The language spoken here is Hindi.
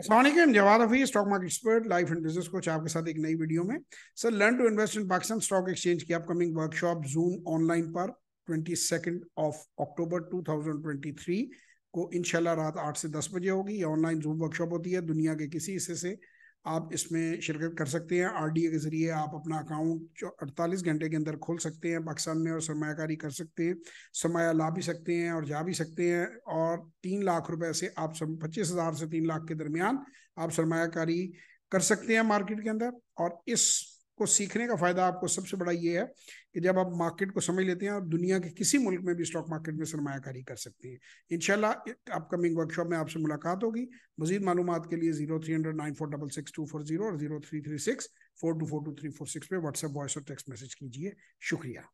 Aslam Jawad Hafi stock market expert life and business coach आपके साथ एक नई वीडियो में sir learn to invest in Pakistan stock exchange की अपकमिंग वर्कशॉप जूम ऑनलाइन पर twenty second of October three को इनशाला रात आठ से दस बजे होगी ये ऑनलाइन जूम वर्कशॉप होती है दुनिया के किसी हिस्से से आप इसमें शिरकत कर सकते हैं आर के ज़रिए आप अपना अकाउंट अड़तालीस घंटे के अंदर खोल सकते हैं पाकिस्तान में और सरमाकारी कर सकते हैं सरमाया ला भी सकते हैं और जा भी सकते हैं और तीन लाख रुपए से आप पच्चीस हज़ार से तीन लाख के दरमियान आप सरमाकारी कर सकते हैं मार्केट के अंदर और इस को सीखने का फायदा आपको सबसे बड़ा ये है कि जब आप मार्केट को समझ लेते हैं आप दुनिया के किसी मुल्क में भी स्टॉक मार्केट में सरमाकारी कर सकते हैं इनशाला अपकमिंग वर्कशॉप में आपसे मुलाकात होगी मजीद मालूम के लिए zero three hundred nine four double six two four zero और zero three three six four two four two three four six पे व्हाट्सएप वॉइस और टेक्स्ट मैसेज कीजिए शुक्रिया